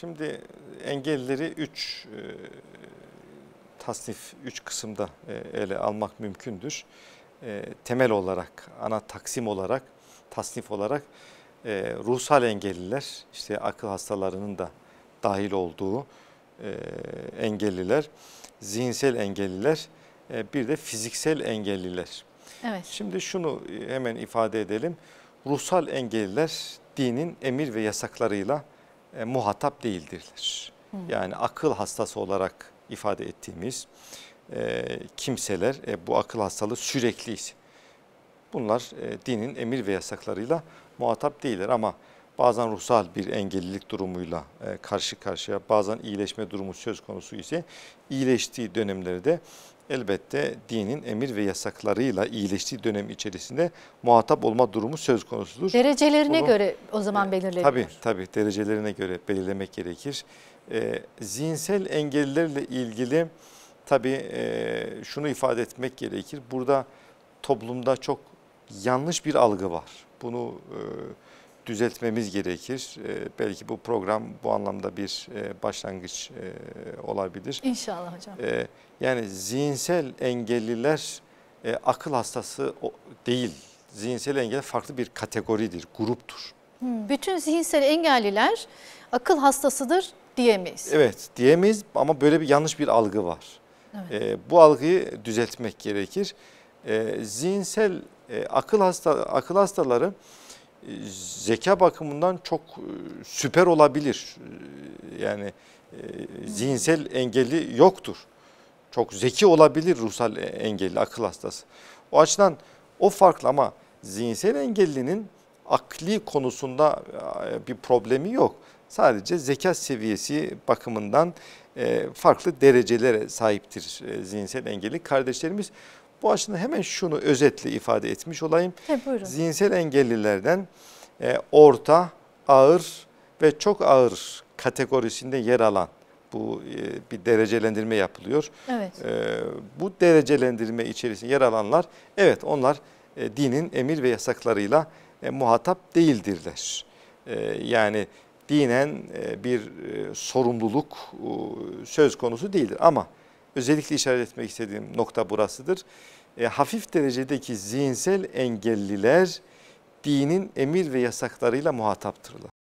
Şimdi engelleri 3 e, tasnif, 3 kısımda e, ele almak mümkündür. E, temel olarak, ana taksim olarak, tasnif olarak e, ruhsal engelliler, işte akıl hastalarının da dahil olduğu e, engelliler, zihinsel engelliler, e, bir de fiziksel engelliler. Evet. Şimdi şunu e, hemen ifade edelim. Ruhsal engelliler dinin emir ve yasaklarıyla e, muhatap değildirler. Hı. Hmm. Yani akıl hastası olarak ifade ettiğimiz e, kimseler e, bu akıl hastalığı sürekliyiz. bunlar e, dinin emir ve yasaklarıyla muhatap değiller ama bazen ruhsal bir engellilik durumuyla e, karşı karşıya, bazen iyileşme durumu söz konusu ise iyileştiği dönemleri de elbette dinin emir ve yasaklarıyla iyileştiği dönem içerisinde muhatap olma durumu söz konusudur. Derecelerine Bunu, göre o zaman e, belirlenir. Tabii tabii derecelerine göre belirlemek gerekir. E, zihinsel engellerle ilgili tabii e, şunu ifade etmek gerekir. Burada toplumda çok yanlış bir algı var. Bunu e, düzeltmemiz gerekir. E, belki bu program bu anlamda bir e, başlangıç e, olabilir. İnşallah hocam. E, yani zihinsel engelliler e, akıl hastası değil. Zihinsel engel farklı bir kategoridir, gruptur. Bütün zihinsel engelliler akıl hastasıdır diyemeyiz. Evet diyemeyiz ama böyle bir yanlış bir algı var. Evet. E, bu algıyı düzeltmek gerekir. E, zihinsel e, akıl hasta akıl hastaları zeka bakımından çok e, süper olabilir. E, yani e, zihinsel engeli yoktur. Çok zeki olabilir ruhsal engelli, akıl hastası. O açıdan o farklı ama zihinsel engellinin akli konusunda bir problemi yok. Sadece zeka seviyesi bakımından farklı derecelere sahiptir zihinsel engelli. Kardeşlerimiz bu aslında hemen şunu özetle ifade etmiş olayım. He, Zihinsel engellilerden e, orta, ağır ve çok ağır kategorisinde yer alan bu e, bir derecelendirme yapılıyor. Evet. E, bu derecelendirme içerisinde yer alanlar evet onlar e, dinin emir ve yasaklarıyla e, muhatap değildirler. E, yani dinen e, bir e, sorumluluk e, söz konusu değildir ama özellikle işaret etmek istediğim nokta burasıdır. E, hafif derecedeki zihinsel engelliler dinin emir ve yasaklarıyla muhataptırlar.